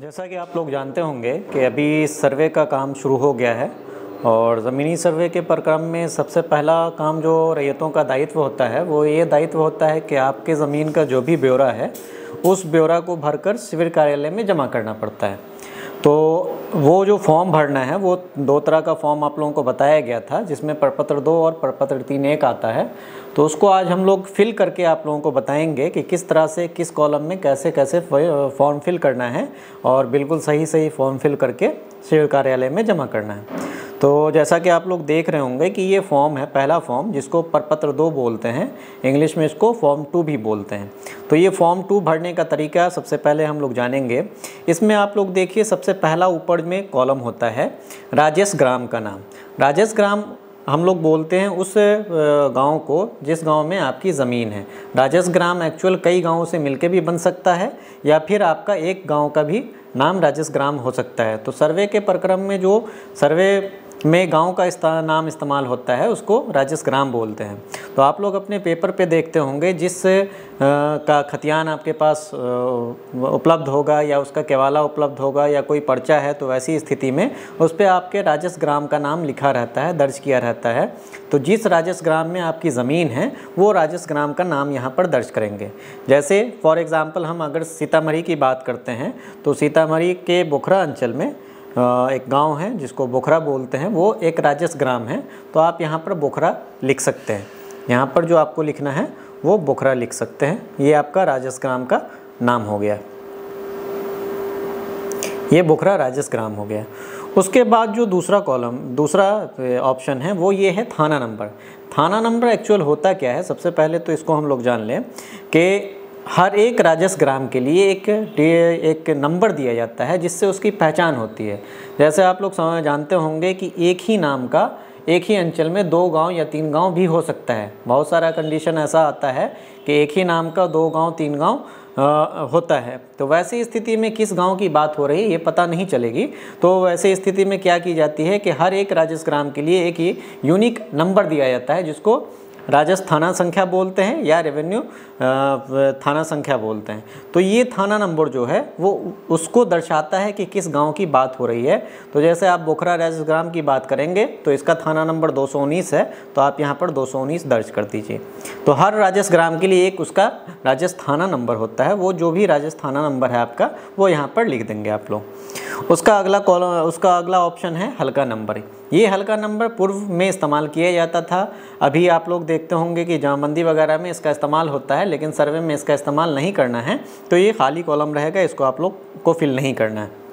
जैसा कि आप लोग जानते होंगे कि अभी सर्वे का काम शुरू हो गया है और ज़मीनी सर्वे के प्रक्रम में सबसे पहला काम जो रैयतों का दायित्व होता है वो ये दायित्व होता है कि आपके ज़मीन का जो भी ब्यौरा है उस ब्यौरा को भरकर शिविर कार्यालय में जमा करना पड़ता है तो वो जो फॉर्म भरना है वो दो तरह का फॉर्म आप लोगों को बताया गया था जिसमें प्रपत्र दो और प्रपत्र तीन एक आता है तो उसको आज हम लोग फिल करके आप लोगों को बताएंगे कि किस तरह से किस कॉलम में कैसे कैसे फॉर्म फिल करना है और बिल्कुल सही सही फॉर्म फिल करके शिविर कार्यालय में जमा करना है तो जैसा कि आप लोग देख रहे होंगे कि ये फॉर्म है पहला फॉर्म जिसको परपत्र दो बोलते हैं इंग्लिश में इसको फॉर्म टू भी बोलते हैं तो ये फॉर्म टू भरने का तरीका सबसे पहले हम लोग जानेंगे इसमें आप लोग देखिए सबसे पहला ऊपर में कॉलम होता है राजेश ग्राम का नाम राजेश ग्राम हम लोग बोलते हैं उस गांव को जिस गांव में आपकी ज़मीन है राजेश ग्राम एक्चुअल कई गांवों से मिलके भी बन सकता है या फिर आपका एक गांव का भी नाम राजेश ग्राम हो सकता है तो सर्वे के प्रक्रम में जो सर्वे में गांव का नाम इस्तेमाल होता है उसको राजस ग्राम बोलते हैं तो आप लोग अपने पेपर पे देखते होंगे जिस का खतियान आपके पास उपलब्ध होगा या उसका केवाला उपलब्ध होगा या कोई पर्चा है तो वैसी स्थिति में उस पर आपके राजस ग्राम का नाम लिखा रहता है दर्ज किया रहता है तो जिस राजस ग्राम में आपकी ज़मीन है वो राजस ग्राम का नाम यहाँ पर दर्ज करेंगे जैसे फॉर एग्ज़ाम्पल हम अगर सीतामढ़ी की बात करते हैं तो सीतामढ़ी के बोखरा अंचल में एक गांव है जिसको बोखरा बोलते हैं वो एक राजस ग्राम है तो आप यहाँ पर बोखरा लिख सकते हैं यहाँ पर जो आपको लिखना है वो बोखरा लिख सकते हैं ये आपका राजस ग्राम का नाम हो गया ये बोखरा राजस ग्राम हो गया उसके बाद जो दूसरा कॉलम दूसरा ऑप्शन है वो ये है थाना नंबर थाना नंबर एक्चुअल होता क्या है सबसे पहले तो इसको हम लोग जान लें कि हर एक राजस्व ग्राम के लिए एक एक नंबर दिया जाता है जिससे उसकी पहचान होती है जैसे आप लोग जानते होंगे कि एक ही नाम का एक ही अंचल में दो गांव या तीन गांव भी हो सकता है बहुत सारा कंडीशन ऐसा आता है कि एक ही नाम का दो गांव तीन गांव होता है तो वैसी स्थिति में किस गांव की बात हो रही है ये पता नहीं चलेगी तो वैसे स्थिति में क्या की जाती है कि हर एक राजस्व ग्राम के लिए एक ही यूनिक नंबर दिया जाता है जिसको राजस्थाना संख्या बोलते हैं या रेवेन्यू थाना संख्या बोलते हैं तो ये थाना नंबर जो है वो उसको दर्शाता है कि किस गांव की बात हो रही है तो जैसे आप बोखरा ग्राम की बात करेंगे तो इसका थाना नंबर दो है तो आप यहाँ पर दो दर्ज कर दीजिए तो हर राजस्व ग्राम के लिए एक उसका राजस्थाना नंबर होता है वो जो भी राजस्थाना नंबर है आपका वो यहाँ पर लिख देंगे आप लोग उसका अगला कॉलम उसका अगला ऑप्शन है हल्का नंबर ये हल्का नंबर पूर्व में इस्तेमाल किया जाता था अभी आप लोग देखते होंगे कि जामबंदी वगैरह में इसका इस्तेमाल होता है लेकिन सर्वे में इसका इस्तेमाल नहीं करना है तो ये खाली कॉलम रहेगा इसको आप लोग को फिल नहीं करना है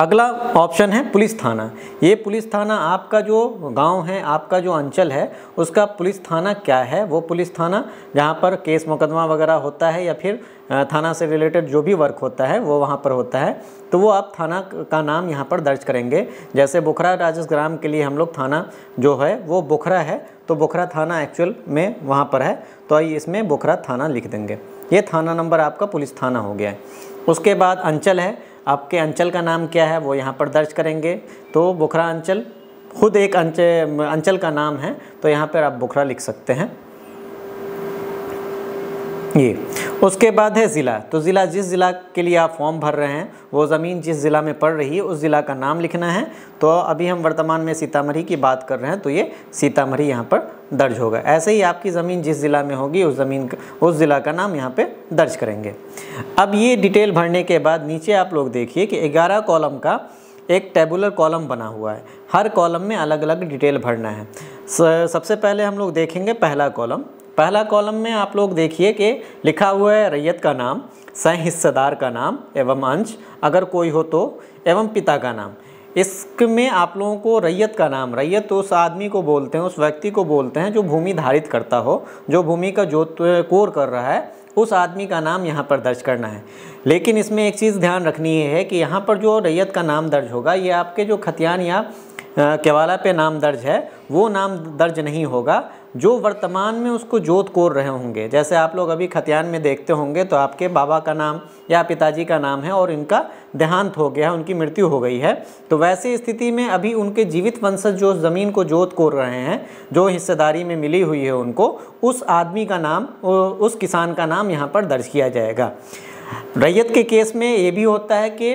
अगला ऑप्शन है पुलिस थाना ये पुलिस थाना आपका जो गांव है आपका जो अंचल है उसका पुलिस थाना क्या है वो पुलिस थाना जहां पर केस मुकदमा वगैरह होता है या फिर थाना से रिलेटेड जो भी वर्क होता है वो वहाँ पर होता है तो वो आप थाना का नाम यहाँ पर दर्ज करेंगे जैसे बुखरा राजस ग्राम के लिए हम लोग थाना जो है वो बुखरा है तो बुखरा थाना एक्चुअल में वहाँ पर है तो आइए इसमें बुखरा थाना लिख देंगे ये थाना नंबर आपका पुलिस थाना हो गया है उसके बाद अंचल है आपके अंचल का नाम क्या है वो यहाँ पर दर्ज करेंगे तो बुखरा अंचल खुद एक अंचल अंचल का नाम है तो यहाँ पर आप बुखरा लिख सकते हैं ये उसके बाद है ज़िला तो ज़िला जिस ज़िला के लिए आप फॉर्म भर रहे हैं वो ज़मीन जिस ज़िला में पड़ रही है उस ज़िला का नाम लिखना है तो अभी हम वर्तमान में सीतामढ़ी की बात कर रहे हैं तो ये सीतामढ़ी यहाँ पर दर्ज होगा ऐसे ही आपकी ज़मीन जिस ज़िला में होगी उस ज़मीन उस ज़िला का नाम यहाँ पे दर्ज करेंगे अब ये डिटेल भरने के बाद नीचे आप लोग देखिए कि 11 कॉलम का एक टेबुलर कॉलम बना हुआ है हर कॉलम में अलग अलग डिटेल भरना है सबसे पहले हम लोग देखेंगे पहला कॉलम पहला कॉलम में आप लोग देखिए कि लिखा हुआ है रैयत का नाम सह हिस्सेदार का नाम एवं अंश अगर कोई हो तो एवं पिता का नाम इश्क में आप लोगों को रैयत का नाम रैयत तो उस आदमी को बोलते हैं उस व्यक्ति को बोलते हैं जो भूमि धारित करता हो जो भूमि का जोत कोर कर रहा है उस आदमी का नाम यहाँ पर दर्ज करना है लेकिन इसमें एक चीज़ ध्यान रखनी है कि यहाँ पर जो रैयत का नाम दर्ज होगा ये आपके जो खतियान या केवाला पे नाम दर्ज है वो नाम दर्ज नहीं होगा जो वर्तमान में उसको जोत कोर रहे होंगे जैसे आप लोग अभी खतियान में देखते होंगे तो आपके बाबा का नाम या पिताजी का नाम है और इनका देहांत हो गया है उनकी मृत्यु हो गई है तो वैसी स्थिति में अभी उनके जीवित वंशज जो ज़मीन को जोत कोर रहे हैं जो हिस्सेदारी में मिली हुई है उनको उस आदमी का नाम उस किसान का नाम यहाँ पर दर्ज किया जाएगा रैयत के केस में ये भी होता है कि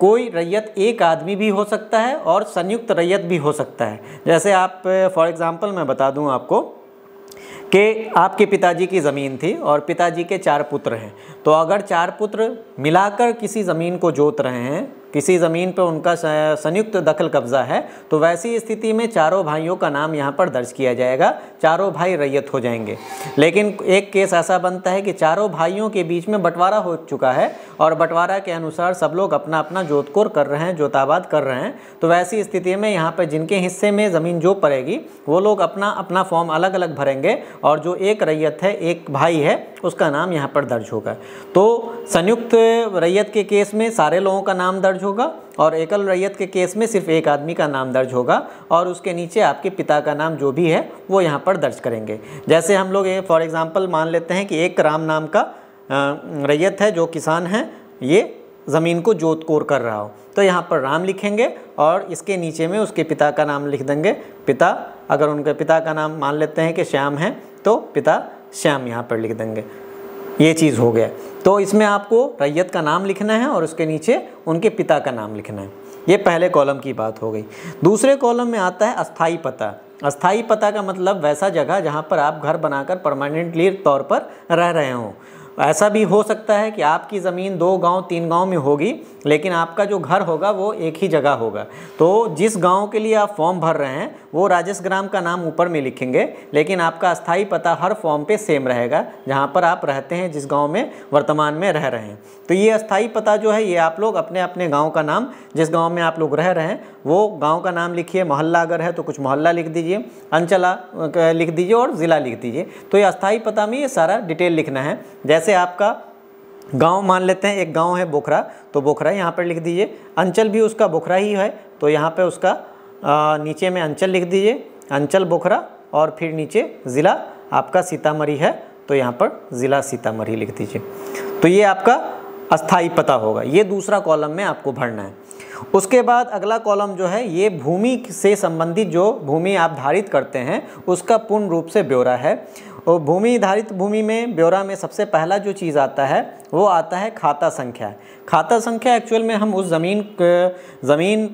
कोई रैयत एक आदमी भी हो सकता है और संयुक्त रैयत भी हो सकता है जैसे आप फॉर एग्ज़ाम्पल मैं बता दूँ आपको कि आपके पिताजी की ज़मीन थी और पिताजी के चार पुत्र हैं तो अगर चार पुत्र मिलाकर किसी ज़मीन को जोत रहे हैं किसी ज़मीन पर उनका संयुक्त दखल कब्जा है तो वैसी स्थिति में चारों भाइयों का नाम यहाँ पर दर्ज किया जाएगा चारों भाई रैयत हो जाएंगे लेकिन एक केस ऐसा बनता है कि चारों भाइयों के बीच में बंटवारा हो चुका है और बंटवारा के अनुसार सब लोग अपना अपना जोतकोर कर रहे हैं जोताबाद कर रहे हैं तो वैसी स्थिति में यहाँ पर जिनके हिस्से में ज़मीन जो पड़ेगी वो लोग अपना अपना फॉर्म अलग अलग भरेंगे और जो एक रैयत है एक भाई है उसका नाम यहाँ पर दर्ज होगा तो संयुक्त रैयत के केस में सारे लोगों का नाम दर्ज होगा और एकल रैयत के केस में सिर्फ एक आदमी का नाम दर्ज होगा और उसके नीचे आपके पिता का नाम जो भी है वो यहाँ पर दर्ज करेंगे जैसे हम लोग फॉर एग्ज़ाम्पल मान लेते हैं कि एक राम नाम का रैयत है जो किसान है ये ज़मीन को जोत कोर कर रहा हो तो यहाँ पर राम लिखेंगे और इसके नीचे में उसके पिता का नाम लिख देंगे पिता अगर उनके पिता का नाम मान लेते हैं कि श्याम है तो पिता श्याम यहाँ पर लिख देंगे ये चीज़ हो गया तो इसमें आपको रैयत का नाम लिखना है और उसके नीचे उनके पिता का नाम लिखना है ये पहले कॉलम की बात हो गई दूसरे कॉलम में आता है अस्थाई पता अस्थाई पता का मतलब वैसा जगह जहाँ पर आप घर बनाकर परमानेंटली तौर पर रह रहे हों ऐसा भी हो सकता है कि आपकी ज़मीन दो गांव तीन गांव में होगी लेकिन आपका जो घर होगा वो एक ही जगह होगा तो जिस गांव के लिए आप फॉर्म भर रहे हैं वो राजेश ग्राम का नाम ऊपर में लिखेंगे लेकिन आपका स्थाई पता हर फॉर्म पे सेम रहेगा जहाँ पर आप रहते हैं जिस गाँव में वर्तमान में रह रहे हैं तो ये अस्थाई पता जो है ये आप लोग अपने अपने गाँव का नाम जिस गाँव में आप लोग रह रहे हैं वो गाँव का नाम लिखिए मोहल्ला अगर है तो कुछ मोहल्ला लिख दीजिए अंचला लिख दीजिए और ज़िला लिख दीजिए तो ये अस्थाई पता में ये सारा डिटेल लिखना है जैसे जैसे आपका गांव मान लेते हैं एक गांव है बोखरा तो बोखरा यहाँ पर लिख दीजिए अंचल भी उसका बोखरा ही है तो यहाँ पे उसका आ, नीचे में अंचल लिख दीजिए अंचल बोखरा और फिर नीचे ज़िला आपका सीतामढ़ी है तो यहाँ पर ज़िला सीतामढ़ी लिख दीजिए तो ये आपका अस्थाई पता होगा ये दूसरा कॉलम में आपको भरना है उसके बाद अगला कॉलम जो है ये भूमि से संबंधित जो भूमि आप धारित करते हैं उसका पूर्ण रूप से ब्यौरा है और भूमि आधारित भूमि में ब्यौरा में सबसे पहला जो चीज़ आता है वो आता है खाता संख्या खाता संख्या एक्चुअल में हम उस ज़मीन ज़मीन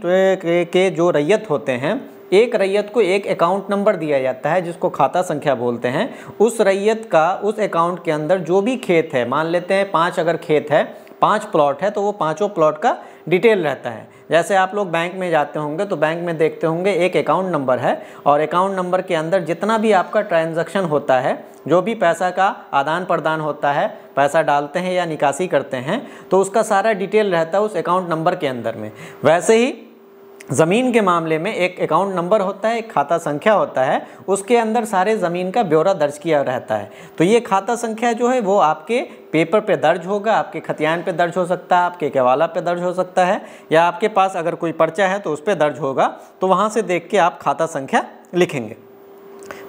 के जो रैयत होते हैं एक रैयत को एक अकाउंट नंबर दिया जाता है जिसको खाता संख्या बोलते हैं उस रैयत का उस अकाउंट के अंदर जो भी खेत है मान लेते हैं पाँच अगर खेत है पाँच प्लॉट है तो वो पाँचों प्लॉट का डिटेल रहता है जैसे आप लोग बैंक में जाते होंगे तो बैंक में देखते होंगे एक अकाउंट नंबर है और अकाउंट नंबर के अंदर जितना भी आपका ट्रांजैक्शन होता है जो भी पैसा का आदान प्रदान होता है पैसा डालते हैं या निकासी करते हैं तो उसका सारा डिटेल रहता है उस अकाउंट नंबर के अंदर में वैसे ही ज़मीन के मामले में एक अकाउंट नंबर होता है एक खाता संख्या होता है उसके अंदर सारे ज़मीन का ब्यौरा दर्ज किया रहता है तो ये खाता संख्या जो है वो आपके पेपर पे दर्ज होगा आपके खतियान पे दर्ज हो सकता है आपके केवाला पे दर्ज हो सकता है या आपके पास अगर कोई पर्चा है तो उस पर दर्ज होगा तो वहाँ से देख के आप खाता संख्या लिखेंगे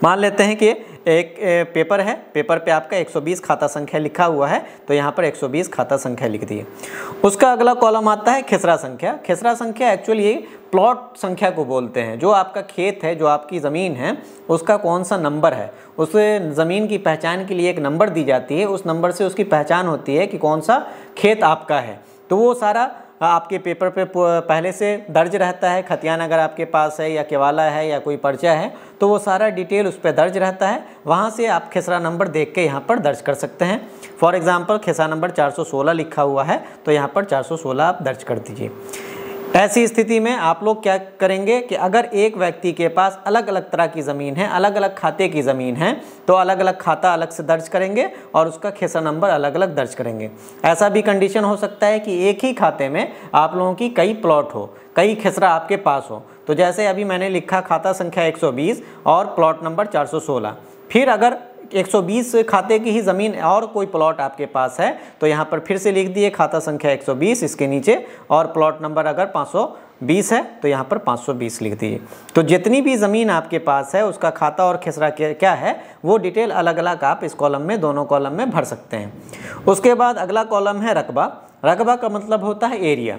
मान लेते हैं कि एक पेपर है पेपर पे आपका 120 खाता संख्या लिखा हुआ है तो यहाँ पर 120 खाता संख्या लिख दिए उसका अगला कॉलम आता है खेसरा संख्या खेसरा संख्या एक्चुअली प्लॉट संख्या को बोलते हैं जो आपका खेत है जो आपकी ज़मीन है उसका कौन सा नंबर है उस ज़मीन की पहचान के लिए एक नंबर दी जाती है उस नंबर से उसकी पहचान होती है कि कौन सा खेत आपका है तो वो सारा आपके पेपर पे पहले से दर्ज रहता है खतियान अगर आपके पास है या केवाला है या कोई पर्चा है तो वो सारा डिटेल उस पर दर्ज रहता है वहाँ से आप खेसरा नंबर देख के यहाँ पर दर्ज कर सकते हैं फॉर एग्ज़ाम्पल खेसरा नंबर 416 लिखा हुआ है तो यहाँ पर 416 आप दर्ज कर दीजिए ऐसी स्थिति में आप लोग क्या करेंगे कि अगर एक व्यक्ति के पास अलग अलग तरह की ज़मीन है अलग अलग खाते की ज़मीन है तो अलग अलग खाता अलग से दर्ज करेंगे और उसका खेसा नंबर अलग अलग दर्ज करेंगे ऐसा भी कंडीशन हो सकता है कि एक ही खाते में आप लोगों की कई प्लॉट हो कई खेसरा आपके पास हो तो जैसे अभी मैंने लिखा खाता संख्या एक और प्लॉट नंबर चार फिर अगर 120 खाते की ही ज़मीन और कोई प्लॉट आपके पास है तो यहाँ पर फिर से लिख दिए खाता संख्या 120 इसके नीचे और प्लॉट नंबर अगर 520 है तो यहाँ पर 520 लिख दिए तो जितनी भी ज़मीन आपके पास है उसका खाता और खेसरा क्या है वो डिटेल अलग अलग आप इस कॉलम में दोनों कॉलम में भर सकते हैं उसके बाद अगला कॉलम है रकबा रकबा का मतलब होता है एरिया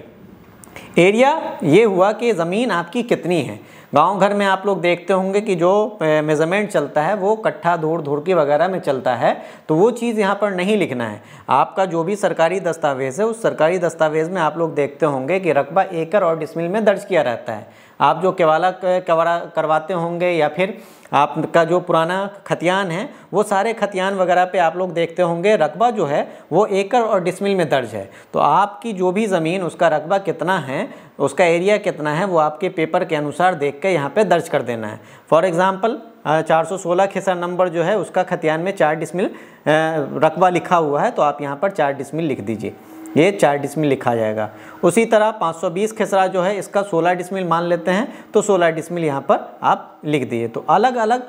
एरिया ये हुआ कि ज़मीन आपकी कितनी है गांव घर में आप लोग देखते होंगे कि जो मेज़रमेंट चलता है वो कट्ठा धूड़ धुड़की वगैरह में चलता है तो वो चीज़ यहाँ पर नहीं लिखना है आपका जो भी सरकारी दस्तावेज़ है उस सरकारी दस्तावेज़ में आप लोग देखते होंगे कि रकबा एकड़ और डिसमिल में दर्ज किया रहता है आप जो केवाला कवरा करवाते होंगे या फिर आपका जो पुराना खतियान है वो सारे खतियान वगैरह पे आप लोग देखते होंगे रकबा जो है वो एकड़ और डिसमिल में दर्ज है तो आपकी जो भी ज़मीन उसका रकबा कितना है उसका एरिया कितना है वो आपके पेपर के अनुसार देख के यहाँ पे दर्ज कर देना है फॉर एग्ज़ाम्पल 416 खेसर नंबर जो है उसका खतियान में चार डिसमिल रकबा लिखा हुआ है तो आप यहाँ पर चार डिसमिल लिख दीजिए ये चार डिसमिल लिखा जाएगा उसी तरह 520 खेसरा जो है इसका 16 डिसमिल मान लेते हैं तो 16 डिसमिल यहाँ पर आप लिख दिए तो अलग अलग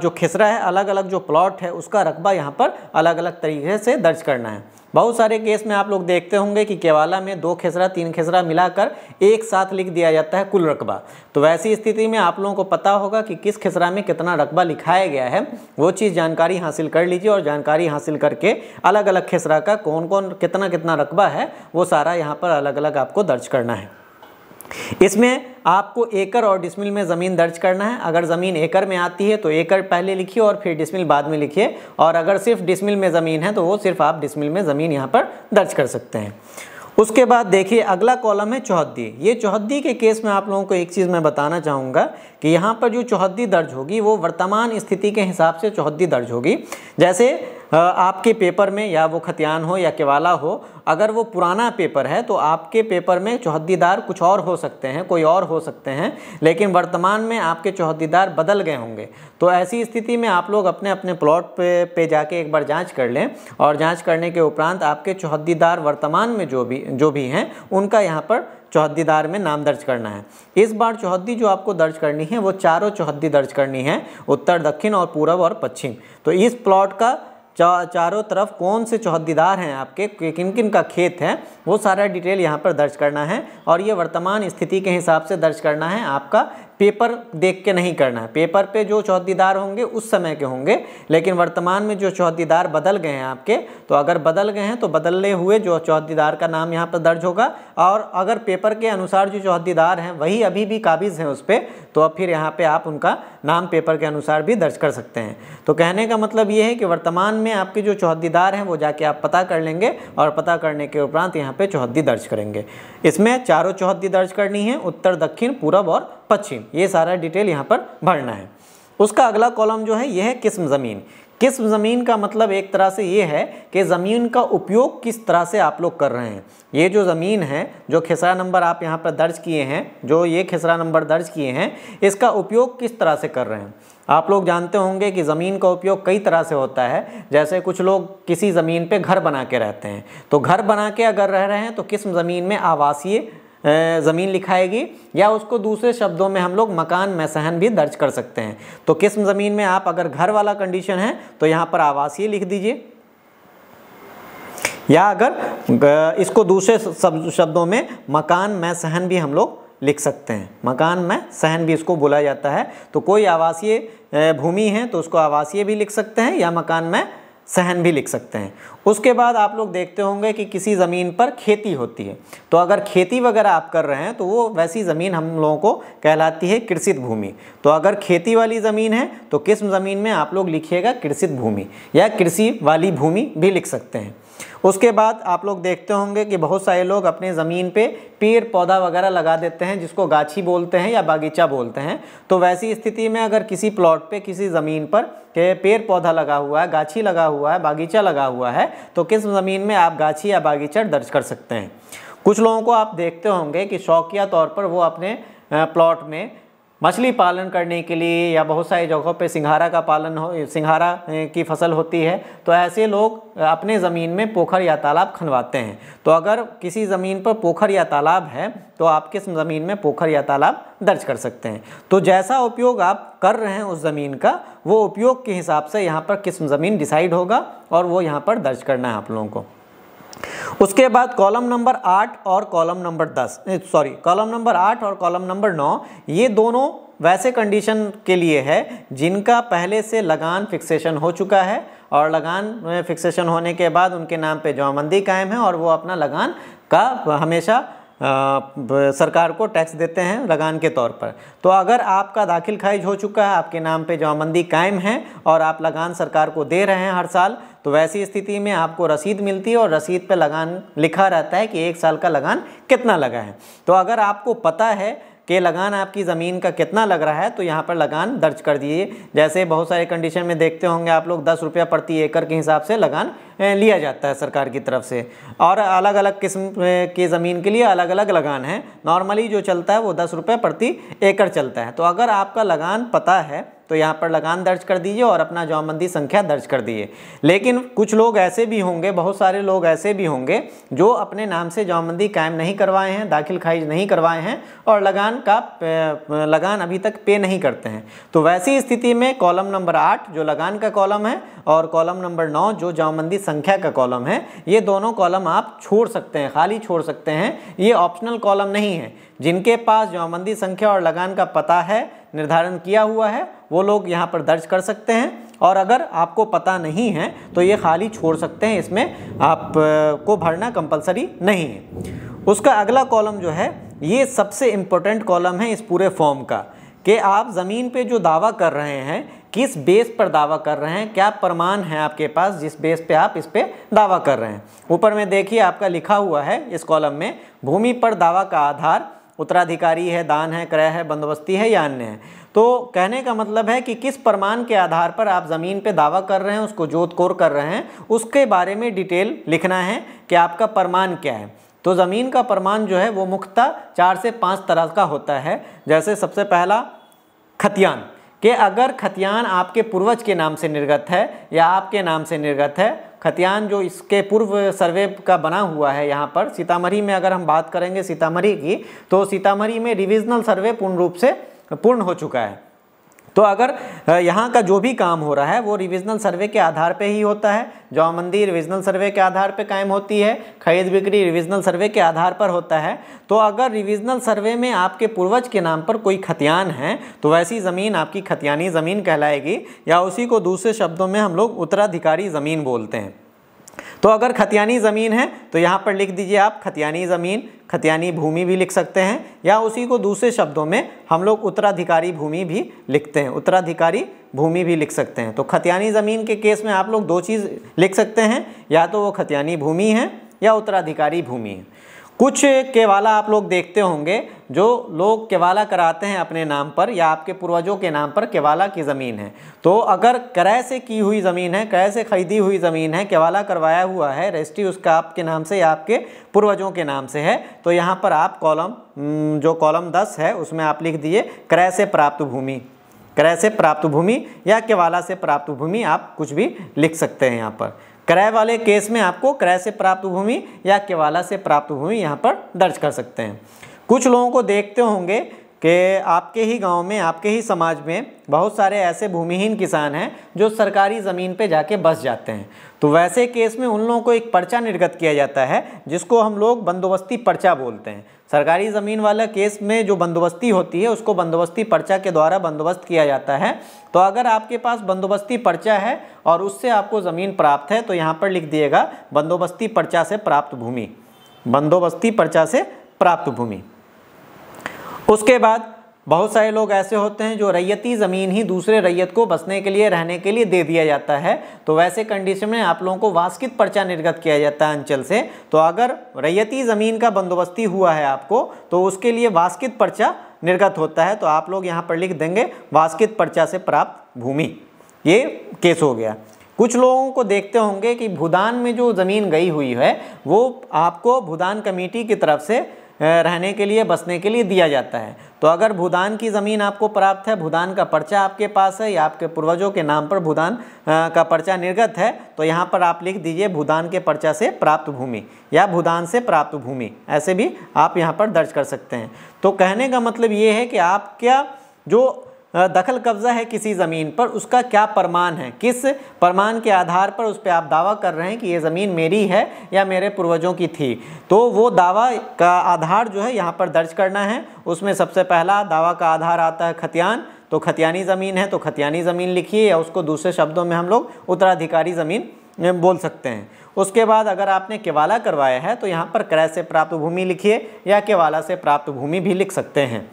जो खेसरा है अलग अलग जो प्लॉट है उसका रकबा यहाँ पर अलग अलग तरीके से दर्ज करना है बहुत सारे केस में आप लोग देखते होंगे कि केवाला में दो खेसरा तीन खेसरा मिलाकर एक साथ लिख दिया जाता है कुल रकबा तो वैसी स्थिति में आप लोगों को पता होगा कि किस खेसरा में कितना रकबा लिखाया गया है वो चीज़ जानकारी हासिल कर लीजिए और जानकारी हासिल करके अलग अलग खेसरा का कौन कौन कितना कितना रकबा है वो सारा यहाँ पर अलग अलग आपको दर्ज करना है इसमें आपको एकड़ और डिसमिल में ज़मीन दर्ज करना है अगर ज़मीन एकड़ में आती है तो एकड़ पहले लिखिए और फिर डिसमिल बाद में लिखिए और अगर सिर्फ डिसमिल में ज़मीन है तो वो सिर्फ आप डिसमिल में ज़मीन यहाँ पर दर्ज कर सकते हैं उसके बाद देखिए अगला कॉलम है चौहद्दी ये चौहद्दी के केस में आप लोगों को एक चीज़ मैं बताना चाहूँगा कि यहाँ पर जो चौहद्दी दर्ज होगी वो वर्तमान स्थिति के हिसाब से चौहद्दी दर्ज होगी जैसे आपके पेपर में या वो खतियान हो या केवाला हो अगर वो पुराना पेपर है तो आपके पेपर में चौहद्दीदार कुछ और हो सकते हैं कोई और हो सकते हैं लेकिन वर्तमान में आपके चौहद्दीदार बदल गए होंगे तो ऐसी स्थिति में आप लोग अपने अपने प्लॉट पे, पे जाके एक बार जांच कर लें और जांच करने के उपरांत आपके चौहद्दीदार वर्तमान में जो भी जो भी हैं उनका यहाँ पर चौहद्दीदार में नाम दर्ज करना है इस बार चौहद्दी जो आपको दर्ज करनी है वो चारों चौहद्दी दर्ज करनी है उत्तर दक्षिण और पूर्व और पश्चिम तो इस प्लॉट का चारों तरफ कौन से चौहदीदार हैं आपके किन किन का खेत है वो सारा डिटेल यहाँ पर दर्ज करना है और ये वर्तमान स्थिति के हिसाब से दर्ज करना है आपका पेपर देख के नहीं करना है पेपर पे जो चौहदीदार होंगे उस समय के होंगे लेकिन वर्तमान में जो चौहदीदार बदल गए हैं आपके तो अगर बदल गए हैं तो बदलने हुए जो चौहदीदार का नाम यहाँ पर दर्ज होगा और अगर पेपर के अनुसार जो चौहदीदार हैं वही अभी भी काबिज़ हैं उस पर तो अब फिर यहाँ पर आप उनका नाम पेपर के अनुसार भी दर्ज कर सकते हैं तो कहने का मतलब ये है कि वर्तमान में आपके जो चौहद्दीदार हैं वो जाके आप पता कर लेंगे और पता करने के उपरांत यहाँ पर चौहद्दी दर्ज करेंगे इसमें चारों चौहद्दी दर्ज करनी है उत्तर दक्षिण पूरब और पश्चिम ये सारा डिटेल यहाँ पर भरना है उसका अगला कॉलम जो है यह है किस्म ज़मीन किस्म ज़मीन का मतलब एक तरह से ये है कि ज़मीन का उपयोग किस तरह से आप लोग कर रहे हैं ये जो ज़मीन है जो खिसरा नंबर आप यहाँ पर दर्ज किए हैं जो ये खिसरा नंबर दर्ज किए हैं इसका उपयोग किस तरह से कर रहे हैं आप लोग जानते होंगे कि ज़मीन का उपयोग कई तरह से होता है जैसे कुछ लोग किसी ज़मीन पे घर बना के रहते हैं तो घर बना के अगर रह रहे हैं तो किस ज़मीन में आवासीय ज़मीन लिखाएगी या उसको दूसरे शब्दों में हम लोग मकान मैसहन भी दर्ज कर सकते हैं तो किस ज़मीन में आप अगर घर वाला कंडीशन है तो यहाँ पर आवासीय लिख दीजिए या अगर इसको दूसरे शब्दों में मकान मैसहन भी हम लोग लिख सकते हैं मकान में सहन भी इसको बोला जाता है तो कोई आवासीय भूमि है तो उसको आवासीय भी लिख सकते हैं या मकान में सहन भी लिख सकते हैं उसके बाद आप लोग देखते होंगे कि किसी ज़मीन पर खेती होती है तो अगर खेती वगैरह आप कर रहे हैं तो वो वैसी ज़मीन हम लोगों को कहलाती है कृषित भूमि तो अगर खेती वाली ज़मीन है तो किस ज़मीन में आप लोग लिखिएगा कृषित भूमि या कृषि वाली भूमि भी लिख सकते हैं उसके बाद आप लोग देखते होंगे कि बहुत सारे लोग अपने ज़मीन पे पेड़ पौधा वगैरह लगा देते हैं जिसको गाछी बोलते हैं या बागीचा बोलते हैं तो वैसी स्थिति में अगर किसी प्लॉट पे किसी ज़मीन पर पेड़ पौधा लगा हुआ है गाछी लगा हुआ है बागीचा लगा हुआ है तो किस ज़मीन में आप गाछी या बागीचा दर्ज कर सकते हैं कुछ लोगों को आप देखते होंगे कि शौकिया तौर पर वो अपने प्लॉट में मछली पालन करने के लिए या बहुत सारी जगहों पे सिंघारा का पालन हो सिंघारा की फसल होती है तो ऐसे लोग अपने ज़मीन में पोखर या तालाब खनवाते हैं तो अगर किसी ज़मीन पर पोखर या तालाब है तो आप किस ज़मीन में पोखर या तालाब दर्ज कर सकते हैं तो जैसा उपयोग आप कर रहे हैं उस ज़मीन का वो उपयोग के हिसाब से यहाँ पर किस्म ज़मीन डिसाइड होगा और वो यहाँ पर दर्ज करना है आप लोगों को उसके बाद कॉलम नंबर आठ और कॉलम नंबर दस सॉरी कॉलम नंबर आठ और कॉलम नंबर नौ ये दोनों वैसे कंडीशन के लिए है जिनका पहले से लगान फिक्सेशन हो चुका है और लगान फिक्सेशन होने के बाद उनके नाम पे जमाबंदी कायम है और वो अपना लगान का हमेशा सरकार को टैक्स देते हैं लगान के तौर पर तो अगर आपका दाखिल खारिज हो चुका है आपके नाम पे जमाबंदी कायम है और आप लगान सरकार को दे रहे हैं हर साल तो वैसी स्थिति में आपको रसीद मिलती है और रसीद पे लगान लिखा रहता है कि एक साल का लगान कितना लगा है तो अगर आपको पता है कि लगान आपकी ज़मीन का कितना लग रहा है तो यहाँ पर लगान दर्ज कर दिए जैसे बहुत सारे कंडीशन में देखते होंगे आप लोग दस रुपया प्रति एकड़ के हिसाब से लगान लिया जाता है सरकार की तरफ से और अलग अलग किस्म की ज़मीन के लिए अलग अलग लगान है नॉर्मली जो चलता है वो दस रुपये प्रति एकड़ चलता है तो अगर आपका लगान पता है तो यहाँ पर लगान दर्ज कर दीजिए और अपना जौबंदी संख्या दर्ज कर दीजिए लेकिन कुछ लोग ऐसे भी होंगे बहुत सारे लोग ऐसे भी होंगे जो अपने नाम से जौबंदी कायम नहीं करवाए हैं दाखिल खारिज नहीं करवाए हैं और लगान का लगान अभी तक पे नहीं करते हैं तो वैसी स्थिति में कॉलम नंबर आठ जो लगान का कॉलम है और कॉलम नंबर नौ जो जौबंदी संख्या का कॉलम है ये दोनों कॉलम आप छोड़ सकते हैं खाली छोड़ सकते हैं ये ऑप्शनल कॉलम नहीं है जिनके पास जौबंदी संख्या और लगान का पता है निर्धारण किया हुआ है वो लोग यहाँ पर दर्ज कर सकते हैं और अगर आपको पता नहीं है तो ये खाली छोड़ सकते हैं इसमें आपको भरना कंपलसरी नहीं है उसका अगला कॉलम जो है ये सबसे इम्पोर्टेंट कॉलम है इस पूरे फॉर्म का कि आप ज़मीन पे जो दावा कर रहे हैं किस बेस पर दावा कर रहे हैं क्या प्रमाण है आपके पास जिस बेस पे आप इस पे दावा कर रहे हैं ऊपर में देखिए आपका लिखा हुआ है इस कॉलम में भूमि पर दावा का आधार उत्तराधिकारी है दान है क्रय है बंदोबस्ती है या अन्य है तो कहने का मतलब है कि किस प्रमाण के आधार पर आप ज़मीन पे दावा कर रहे हैं उसको जोतकोर कर रहे हैं उसके बारे में डिटेल लिखना है कि आपका प्रमाण क्या है तो ज़मीन का प्रमाण जो है वो मुख्यतः चार से पाँच तरह का होता है जैसे सबसे पहला खतियान कि अगर खतियान आपके पूर्वज के नाम से निर्गत है या आपके नाम से निर्गत है खतियान जो इसके पूर्व सर्वे का बना हुआ है यहाँ पर सीतामढ़ी में अगर हम बात करेंगे सीतामढ़ी की तो सीतामढ़ी में रिविजनल सर्वे पूर्ण रूप से पूर्ण हो चुका है तो अगर यहाँ का जो भी काम हो रहा है वो रिविजनल सर्वे के आधार पे ही होता है जौ मंदिर रिविजनल सर्वे के आधार पे कायम होती है खरीद बिक्री रिविजनल सर्वे के आधार पर होता है तो अगर रिविजनल सर्वे में आपके पूर्वज के नाम पर कोई खतियान है तो वैसी ज़मीन आपकी खतियानी ज़मीन कहलाएगी या उसी को दूसरे शब्दों में हम लोग उत्तराधिकारी ज़मीन बोलते हैं तो अगर खतियानी ज़मीन है तो यहाँ पर लिख दीजिए आप खतियानी ज़मीन खतियानी भूमि भी लिख सकते हैं या उसी को दूसरे शब्दों में हम लोग उत्तराधिकारी भूमि भी लिखते हैं उत्तराधिकारी भूमि भी लिख सकते हैं तो खतियानी ज़मीन के केस में आप लोग दो चीज़ लिख सकते हैं या तो वो खतियानी भूमि है या उत्तराधिकारी भूमि है कुछ केवाला आप लोग देखते होंगे जो लोग केवाला कराते हैं अपने नाम पर या आपके पूर्वजों के नाम पर केवाला की ज़मीन है तो अगर क्रय से की हुई ज़मीन है क्रय से ख़रीदी हुई ज़मीन है केवाला करवाया हुआ है रजिस्ट्री उसका आपके नाम से या आपके पूर्वजों के नाम से है तो यहाँ पर आप कॉलम जो कॉलम दस है उसमें आप लिख दिए क्रय से प्राप्त भूमि क्रय से प्राप्त भूमि या केवाला से प्राप्त भूमि आप कुछ भी लिख सकते हैं यहाँ पर क्रय वाले केस में आपको क्रय से प्राप्त भूमि या केवाला से प्राप्त भूमि यहाँ पर दर्ज कर सकते हैं कुछ लोगों को देखते होंगे कि आपके ही गांव में आपके ही समाज में बहुत सारे ऐसे भूमिहीन किसान हैं जो सरकारी ज़मीन पे जाके बस जाते हैं तो वैसे केस में उन लोगों को एक पर्चा निर्गत किया जाता है जिसको हम लोग बंदोबस्ती पर्चा बोलते हैं सरकारी ज़मीन वाला केस में जो बंदोबस्ती होती है उसको बंदोबस्ती पर्चा के द्वारा बंदोबस्त किया जाता है तो अगर आपके पास बंदोबस्ती पर्चा है और उससे आपको ज़मीन प्राप्त है तो यहाँ पर लिख दिएगा बंदोबस्ती पर्चा से प्राप्त भूमि बंदोबस्ती पर्चा से प्राप्त भूमि उसके बाद बहुत सारे लोग ऐसे होते हैं जो रैयती ज़मीन ही दूसरे रैयत को बसने के लिए रहने के लिए दे दिया जाता है तो वैसे कंडीशन में आप लोगों को वास्कित पर्चा निर्गत किया जाता है अंचल से तो अगर रैयती ज़मीन का बंदोबस्ती हुआ है आपको तो उसके लिए वास्कित पर्चा निर्गत होता है तो आप लोग यहाँ पर लिख देंगे वास्कित पर्चा से प्राप्त भूमि ये केस हो गया कुछ लोगों को देखते होंगे कि भूदान में जो ज़मीन गई हुई है वो आपको भूदान कमेटी की तरफ से रहने के लिए बसने के लिए दिया जाता है तो अगर भूदान की ज़मीन आपको प्राप्त है भूदान का पर्चा आपके पास है या आपके पूर्वजों के नाम पर भूदान का पर्चा निर्गत है तो यहाँ पर आप लिख दीजिए भूदान के पर्चा से प्राप्त भूमि या भूदान से प्राप्त भूमि ऐसे भी आप यहाँ पर दर्ज कर सकते हैं तो कहने का मतलब ये है कि आपका जो दखल कब्ज़ा है किसी ज़मीन पर उसका क्या प्रमाण है किस प्रमाण के आधार पर उस पर आप दावा कर रहे हैं कि ये ज़मीन मेरी है या मेरे पूर्वजों की थी तो वो दावा का आधार जो है यहाँ पर दर्ज करना है उसमें सबसे पहला दावा का आधार आता है खतियान तो खतियानी ज़मीन है तो खतियानी ज़मीन लिखिए या उसको दूसरे शब्दों में हम लोग उत्तराधिकारी ज़मीन बोल सकते हैं उसके बाद अगर आपने केवाला करवाया है तो यहाँ पर क्रय से प्राप्त भूमि लिखिए या केवाला से प्राप्त भूमि भी लिख सकते हैं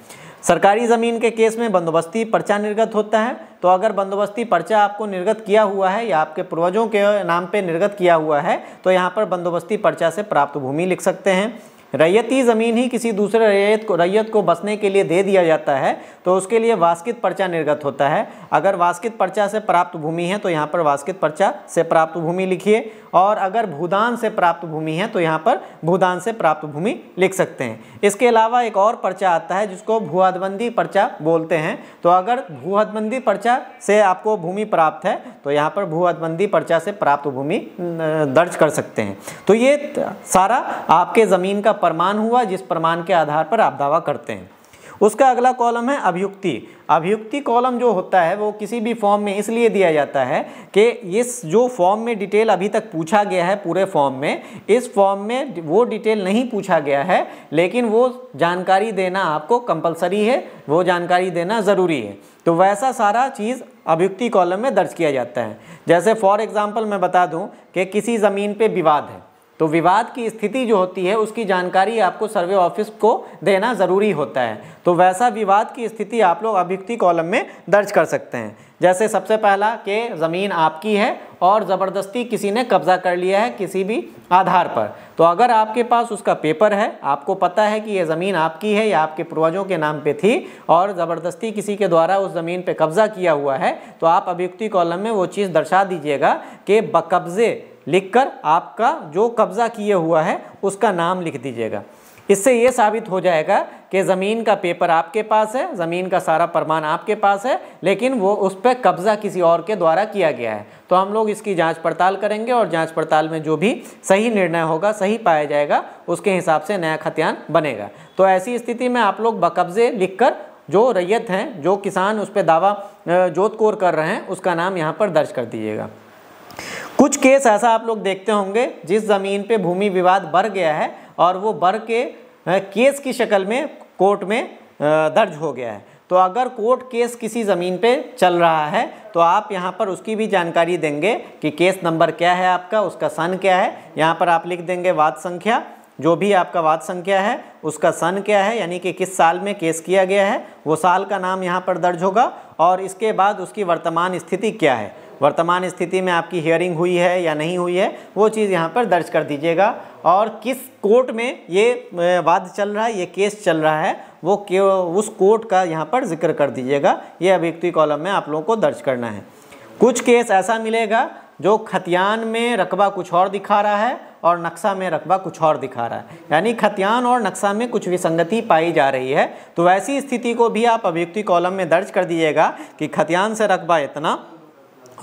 सरकारी ज़मीन के केस में बंदोबस्ती पर्चा निर्गत होता है तो अगर बंदोबस्ती पर्चा आपको निर्गत किया हुआ है या आपके पूर्वजों के नाम पे निर्गत किया हुआ है तो यहाँ पर बंदोबस्ती पर्चा से प्राप्त भूमि लिख सकते हैं रैयती ज़मीन ही किसी दूसरे रैयत को रैयत को बसने के लिए दे दिया जाता है तो उसके लिए वास्कित पर्चा निर्गत होता है अगर वास्कित पर्चा से प्राप्त भूमि है तो यहाँ पर वास्कित पर्चा से प्राप्त भूमि लिखिए और अगर भूदान से प्राप्त भूमि है तो यहाँ पर भूदान से प्राप्त भूमि लिख सकते हैं इसके अलावा एक और पर्चा आता है जिसको भूहदबंदी पर्चा बोलते हैं तो अगर भूहदबंदी पर्चा से आपको भूमि प्राप्त है तो यहाँ पर भूहदबंदी पर्चा से प्राप्त भूमि दर्ज कर सकते हैं तो ये सारा आपके ज़मीन का प्रमाण हुआ जिस प्रमाण के आधार पर आप दावा करते हैं उसका अगला कॉलम है अभियुक्ति अभियुक्ति कॉलम जो होता है वो किसी भी फॉर्म में इसलिए दिया जाता है कि इस जो फॉर्म में डिटेल अभी तक पूछा गया है पूरे फॉर्म में इस फॉर्म में वो डिटेल नहीं पूछा गया है लेकिन वो जानकारी देना आपको कंपलसरी है वो जानकारी देना ज़रूरी है तो वैसा सारा चीज़ अभियुक्ति कॉलम में दर्ज किया जाता है जैसे फॉर एग्ज़ाम्पल मैं बता दूँ कि किसी ज़मीन पर विवाद है तो विवाद की स्थिति जो होती है उसकी जानकारी आपको सर्वे ऑफिस को देना ज़रूरी होता है तो वैसा विवाद की स्थिति आप लोग अभियुक्ति कॉलम में दर्ज कर सकते हैं जैसे सबसे पहला कि ज़मीन आपकी है और ज़बरदस्ती किसी ने कब्ज़ा कर लिया है किसी भी आधार पर तो अगर आपके पास उसका पेपर है आपको पता है कि यह ज़मीन आपकी है या आपके पूर्वजों के नाम पे थी और ज़बरदस्ती किसी के द्वारा उस ज़मीन पे कब्ज़ा किया हुआ है तो आप अभियुक्ति कॉलम में वो चीज़ दर्शा दीजिएगा कि बकब्ज़े लिखकर आपका जो कब्ज़ा किए हुआ है उसका नाम लिख दीजिएगा इससे ये साबित हो जाएगा कि ज़मीन का पेपर आपके पास है ज़मीन का सारा प्रमाण आपके पास है लेकिन वो उस पर कब्ज़ा किसी और के द्वारा किया गया है तो हम लोग इसकी जांच पड़ताल करेंगे और जांच पड़ताल में जो भी सही निर्णय होगा सही पाया जाएगा उसके हिसाब से नया खतियान बनेगा तो ऐसी स्थिति में आप लोग बकब्ज़े कर जो रैयत हैं जो किसान उस पर दावा जोत कोर कर रहे हैं उसका नाम यहाँ पर दर्ज कर दीजिएगा कुछ केस ऐसा आप लोग देखते होंगे जिस ज़मीन पे भूमि विवाद बढ़ गया है और वो बढ़ के केस की शक्ल में कोर्ट में दर्ज हो गया है तो अगर कोर्ट केस किसी ज़मीन पे चल रहा है तो आप यहाँ पर उसकी भी जानकारी देंगे कि केस नंबर क्या है आपका उसका सन क्या है यहाँ पर आप लिख देंगे वाद संख्या जो भी आपका वाद संख्या है उसका सन क्या है यानी कि किस साल में केस किया गया है वो साल का नाम यहाँ पर दर्ज होगा और इसके बाद उसकी वर्तमान स्थिति क्या है वर्तमान स्थिति में आपकी हियरिंग हुई है या नहीं हुई है वो चीज़ यहाँ पर दर्ज कर दीजिएगा और किस कोर्ट में ये वाद चल रहा है ये केस चल रहा है वो उस कोर्ट का यहाँ पर जिक्र कर दीजिएगा ये अभियुक्ति कॉलम में आप लोगों को दर्ज करना है कुछ केस ऐसा मिलेगा जो खतियान में रकबा कुछ और दिखा रहा है और नक्शा में रकबा कुछ और दिखा रहा है यानी खतियान और नक्शा में कुछ विसंगति पाई जा रही है तो ऐसी स्थिति को भी आप अभियुक्ति कॉलम में दर्ज कर दीजिएगा कि खतियान से रकबा इतना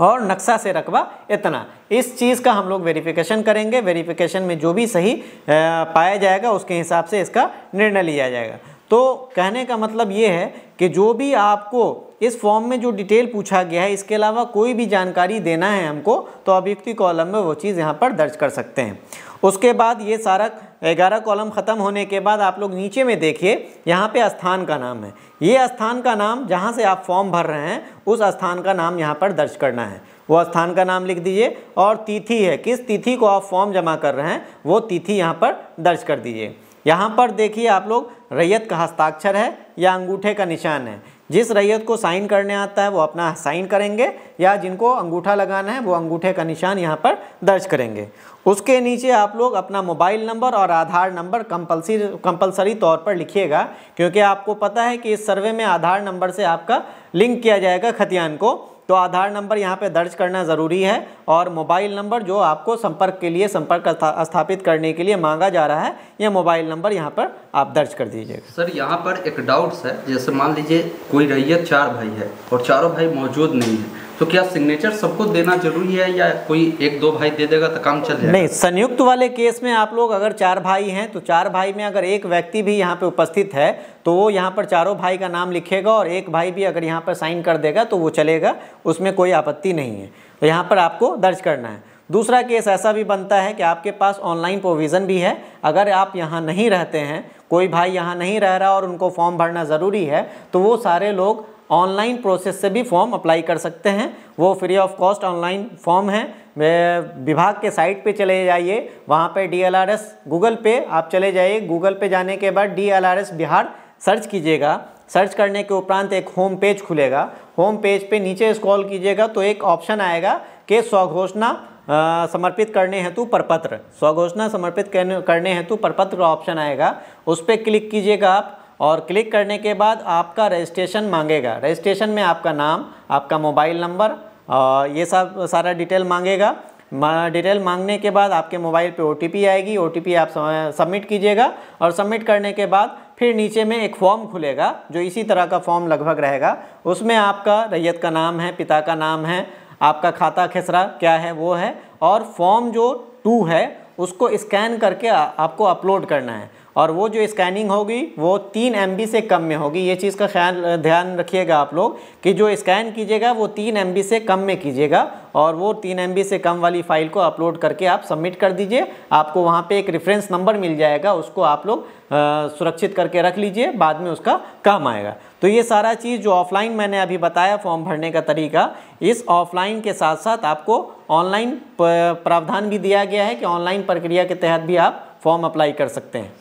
और नक्शा से रकबा इतना इस चीज़ का हम लोग वेरिफिकेशन करेंगे वेरिफिकेशन में जो भी सही पाया जाएगा उसके हिसाब से इसका निर्णय लिया जाएगा तो कहने का मतलब ये है कि जो भी आपको इस फॉर्म में जो डिटेल पूछा गया है इसके अलावा कोई भी जानकारी देना है हमको तो अभियुक्ति कॉलम में वो चीज़ यहाँ पर दर्ज कर सकते हैं उसके बाद ये सारा ग्यारह कॉलम ख़त्म होने के बाद आप लोग नीचे में देखिए यहाँ पे स्थान का नाम है ये स्थान का नाम जहाँ से आप फॉर्म भर रहे हैं उस स्थान का नाम यहाँ पर दर्ज करना है वो स्थान का नाम लिख दीजिए और तिथि है किस तिथि को आप फॉर्म जमा कर रहे हैं वो तिथि यहाँ पर दर्ज कर दीजिए यहाँ पर देखिए आप लोग रैयत का हस्ताक्षर है या अंगूठे का निशान है जिस रैयत को साइन करने आता है वो अपना साइन करेंगे या जिनको अंगूठा लगाना है वो अंगूठे का निशान यहाँ पर दर्ज करेंगे उसके नीचे आप लोग अपना मोबाइल नंबर और आधार नंबर कंपल्सरी कंपलसरी तौर पर लिखिएगा क्योंकि आपको पता है कि इस सर्वे में आधार नंबर से आपका लिंक किया जाएगा खतियान को तो आधार नंबर यहाँ पे दर्ज करना ज़रूरी है और मोबाइल नंबर जो आपको संपर्क के लिए संपर्क स्थापित करने के लिए मांगा जा रहा है यह मोबाइल नंबर यहाँ पर आप दर्ज कर दीजिएगा सर यहाँ पर एक डाउट्स है जैसे मान लीजिए कोई रैयत चार भाई है और चारों भाई मौजूद नहीं है तो क्या सिग्नेचर सबको देना जरूरी है या कोई एक दो भाई दे देगा तो काम चल जाएगा नहीं संयुक्त वाले केस में आप लोग अगर चार भाई हैं तो चार भाई में अगर एक व्यक्ति भी यहाँ पे उपस्थित है तो वो यहाँ पर चारों भाई का नाम लिखेगा और एक भाई भी अगर यहाँ पर साइन कर देगा तो वो चलेगा उसमें कोई आपत्ति नहीं है तो यहाँ पर आपको दर्ज करना है दूसरा केस ऐसा भी बनता है कि आपके पास ऑनलाइन प्रोविज़न भी है अगर आप यहाँ नहीं रहते हैं कोई भाई यहाँ नहीं रह रहा और उनको फॉर्म भरना ज़रूरी है तो वो सारे लोग ऑनलाइन प्रोसेस से भी फॉर्म अप्लाई कर सकते हैं वो free of cost online form है विभाग के साइट पे चले जाइए वहाँ पे डीएलआरएस गूगल पे आप चले जाइए गूगल पे जाने के बाद डीएलआरएस बिहार सर्च कीजिएगा सर्च करने के उपरांत एक होम पेज खुलेगा होम पेज पे नीचे स्क्रॉल कीजिएगा तो एक ऑप्शन आएगा कि स्वघोषणा समर्पित करने हेतु परपत्र स्वघोषणा समर्पित करने हेतु परपत्र का ऑप्शन आएगा उस पर क्लिक कीजिएगा आप और क्लिक करने के बाद आपका रजिस्ट्रेशन मांगेगा रजिस्ट्रेशन में आपका नाम आपका मोबाइल नंबर और ये सब सारा डिटेल मांगेगा डिटेल मांगने के बाद आपके मोबाइल पे ओटीपी आएगी ओटीपी आप सबमिट कीजिएगा और सबमिट करने के बाद फिर नीचे में एक फॉर्म खुलेगा जो इसी तरह का फॉर्म लगभग रहेगा उसमें आपका रैयत का नाम है पिता का नाम है आपका खाता खेसरा क्या है वो है और फॉर्म जो टू है उसको स्कैन करके आपको अपलोड करना है और वो जो स्कैनिंग होगी वो तीन एम से कम में होगी ये चीज़ का ख्याल ध्यान रखिएगा आप लोग कि जो स्कैन कीजिएगा वो तीन एम से कम में कीजिएगा और वो तीन एम से कम वाली फ़ाइल को अपलोड करके आप सबमिट कर दीजिए आपको वहाँ पे एक रेफरेंस नंबर मिल जाएगा उसको आप लोग सुरक्षित करके रख लीजिए बाद में उसका काम आएगा तो ये सारा चीज़ जो ऑफलाइन मैंने अभी बताया फॉर्म भरने का तरीका इस ऑफलाइन के साथ साथ आपको ऑनलाइन प्रावधान भी दिया गया है कि ऑनलाइन प्रक्रिया के तहत भी आप फॉर्म अप्लाई कर सकते हैं